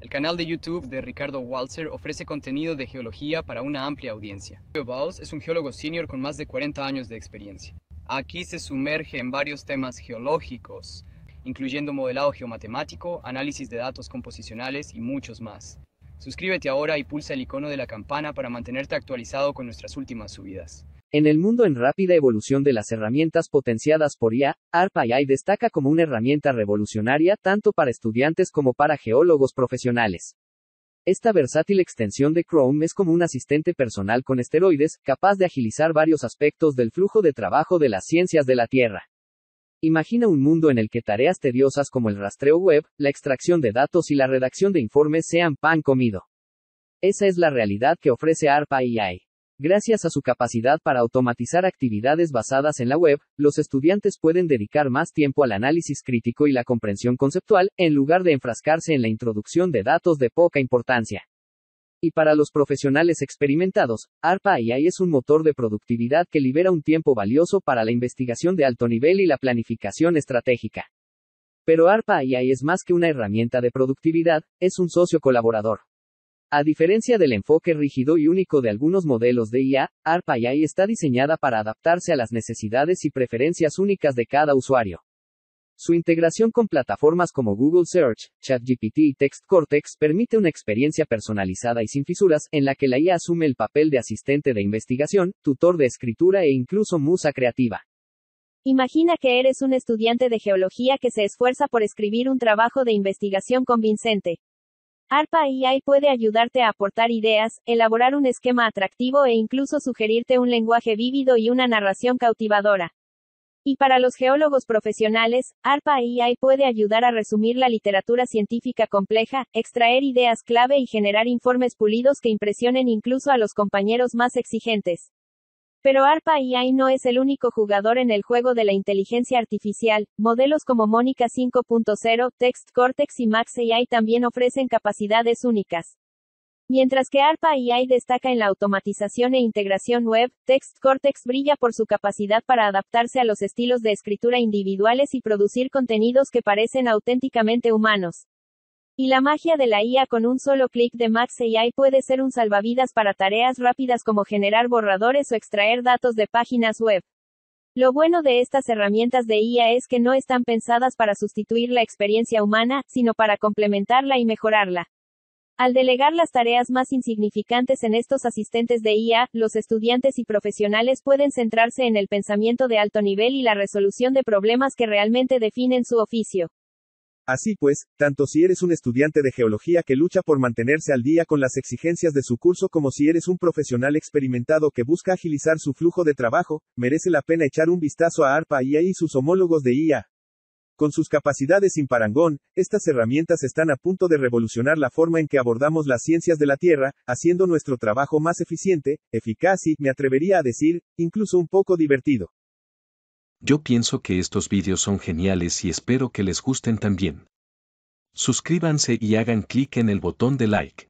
El canal de YouTube de Ricardo Walser ofrece contenido de geología para una amplia audiencia. Baus es un geólogo senior con más de 40 años de experiencia. Aquí se sumerge en varios temas geológicos, incluyendo modelado geomatemático, análisis de datos composicionales y muchos más. Suscríbete ahora y pulsa el icono de la campana para mantenerte actualizado con nuestras últimas subidas. En el mundo en rápida evolución de las herramientas potenciadas por IA, ARPA-AI destaca como una herramienta revolucionaria tanto para estudiantes como para geólogos profesionales. Esta versátil extensión de Chrome es como un asistente personal con esteroides, capaz de agilizar varios aspectos del flujo de trabajo de las ciencias de la Tierra. Imagina un mundo en el que tareas tediosas como el rastreo web, la extracción de datos y la redacción de informes sean pan comido. Esa es la realidad que ofrece arpa Gracias a su capacidad para automatizar actividades basadas en la web, los estudiantes pueden dedicar más tiempo al análisis crítico y la comprensión conceptual, en lugar de enfrascarse en la introducción de datos de poca importancia. Y para los profesionales experimentados, ARPA AI es un motor de productividad que libera un tiempo valioso para la investigación de alto nivel y la planificación estratégica. Pero ARPA AI es más que una herramienta de productividad, es un socio colaborador. A diferencia del enfoque rígido y único de algunos modelos de IA, ARPA IA está diseñada para adaptarse a las necesidades y preferencias únicas de cada usuario. Su integración con plataformas como Google Search, ChatGPT y Text Cortex permite una experiencia personalizada y sin fisuras en la que la IA asume el papel de asistente de investigación, tutor de escritura e incluso musa creativa. Imagina que eres un estudiante de geología que se esfuerza por escribir un trabajo de investigación convincente. ARPA AI puede ayudarte a aportar ideas, elaborar un esquema atractivo e incluso sugerirte un lenguaje vívido y una narración cautivadora. Y para los geólogos profesionales, ARPA AI puede ayudar a resumir la literatura científica compleja, extraer ideas clave y generar informes pulidos que impresionen incluso a los compañeros más exigentes. Pero ARPA AI no es el único jugador en el juego de la inteligencia artificial. Modelos como Mónica 5.0, Text Cortex y Max AI también ofrecen capacidades únicas. Mientras que ARPA AI destaca en la automatización e integración web, Text Cortex brilla por su capacidad para adaptarse a los estilos de escritura individuales y producir contenidos que parecen auténticamente humanos. Y la magia de la IA con un solo clic de Max AI puede ser un salvavidas para tareas rápidas como generar borradores o extraer datos de páginas web. Lo bueno de estas herramientas de IA es que no están pensadas para sustituir la experiencia humana, sino para complementarla y mejorarla. Al delegar las tareas más insignificantes en estos asistentes de IA, los estudiantes y profesionales pueden centrarse en el pensamiento de alto nivel y la resolución de problemas que realmente definen su oficio. Así pues, tanto si eres un estudiante de geología que lucha por mantenerse al día con las exigencias de su curso como si eres un profesional experimentado que busca agilizar su flujo de trabajo, merece la pena echar un vistazo a ARPA IA y sus homólogos de IA. Con sus capacidades sin parangón, estas herramientas están a punto de revolucionar la forma en que abordamos las ciencias de la Tierra, haciendo nuestro trabajo más eficiente, eficaz y, me atrevería a decir, incluso un poco divertido. Yo pienso que estos vídeos son geniales y espero que les gusten también. Suscríbanse y hagan clic en el botón de like.